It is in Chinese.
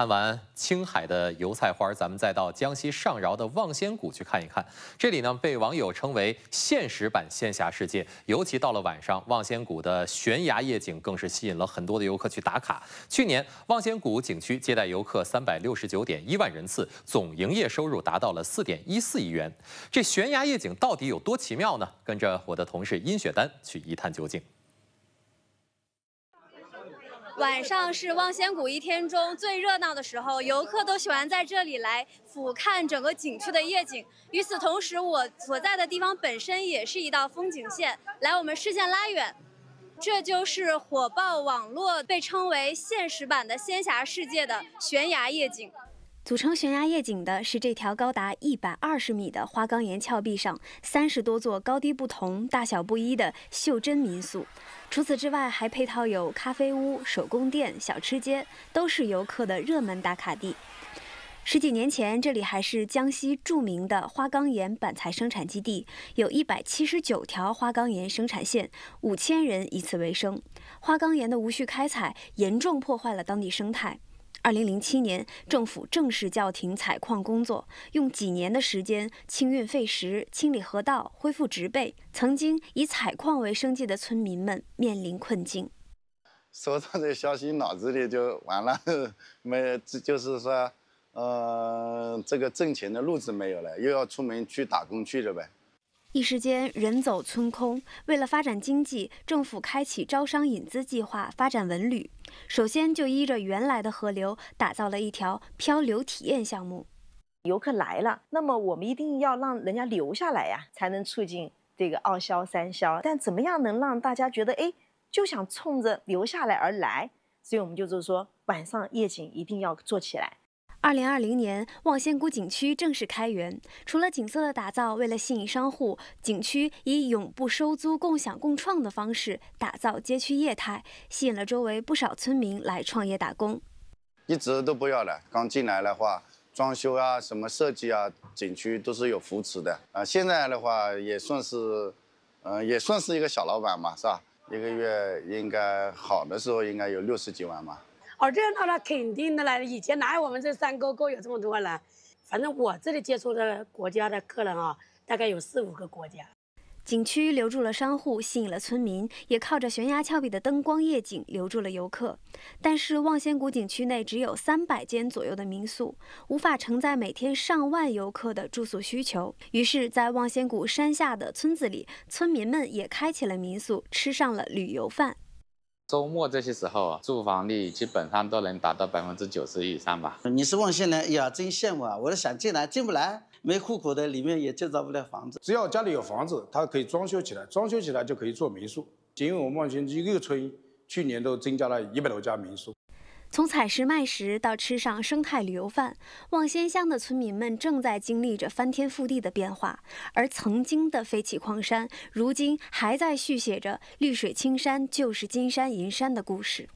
看完青海的油菜花，咱们再到江西上饶的望仙谷去看一看。这里呢，被网友称为现实版仙侠世界。尤其到了晚上，望仙谷的悬崖夜景更是吸引了很多的游客去打卡。去年，望仙谷景区接待游客三百六十九点一万人次，总营业收入达到了四点一四亿元。这悬崖夜景到底有多奇妙呢？跟着我的同事殷雪丹去一探究竟。晚上是望仙谷一天中最热闹的时候，游客都喜欢在这里来俯瞰整个景区的夜景。与此同时，我所在的地方本身也是一道风景线。来，我们视线拉远，这就是火爆网络、被称为现实版的仙侠世界的悬崖夜景。组成悬崖夜景的是这条高达一百二十米的花岗岩峭壁上三十多座高低不同、大小不一的袖珍民宿。除此之外，还配套有咖啡屋、手工店、小吃街，都是游客的热门打卡地。十几年前，这里还是江西著名的花岗岩板材生产基地，有一百七十九条花岗岩生产线，五千人以此为生。花岗岩的无序开采严重破坏了当地生态。二零零七年，政府正式叫停采矿工作，用几年的时间清运废石、清理河道、恢复植被。曾经以采矿为生计的村民们面临困境。收到这消息，脑子里就完了，没就就是说，呃，这个挣钱的路子没有了，又要出门去打工去了呗。一时间人走村空，为了发展经济，政府开启招商引资计划，发展文旅。首先就依着原来的河流，打造了一条漂流体验项目。游客来了，那么我们一定要让人家留下来呀，才能促进这个二消三消。但怎么样能让大家觉得哎，就想冲着留下来而来？所以我们就是说，晚上夜景一定要做起来。二零二零年，望仙谷景区正式开园。除了景色的打造，为了吸引商户，景区以“永不收租、共享共创”的方式打造街区业态，吸引了周围不少村民来创业打工。一直都不要了，刚进来的话，装修啊、什么设计啊，景区都是有扶持的。啊，现在的话也算是，嗯，也算是一个小老板嘛，是吧？一个月应该好的时候应该有六十几万嘛。好热闹那肯定的了。以前哪有我们这山沟沟有这么多人？反正我这里接触的国家的客人啊，大概有四五个国家。景区留住了商户，吸引了村民，也靠着悬崖峭壁的灯光夜景留住了游客。但是望仙谷景区内只有三百间左右的民宿，无法承载每天上万游客的住宿需求。于是，在望仙谷山下的村子里，村民们也开起了民宿，吃上了旅游饭。周末这些时候，啊，住房率基本上都能达到百分之九十以上吧。你是望仙人，呀，真羡慕啊！我都想进来，进不来，没户口的，里面也建造不了房子。只要家里有房子，它可以装修起来，装修起来就可以做民宿。仅我们望仙一个村去年都增加了一百多家民宿。从采石卖石到吃上生态旅游饭，望仙乡的村民们正在经历着翻天覆地的变化，而曾经的废弃矿山，如今还在续写着“绿水青山就是金山银山”的故事。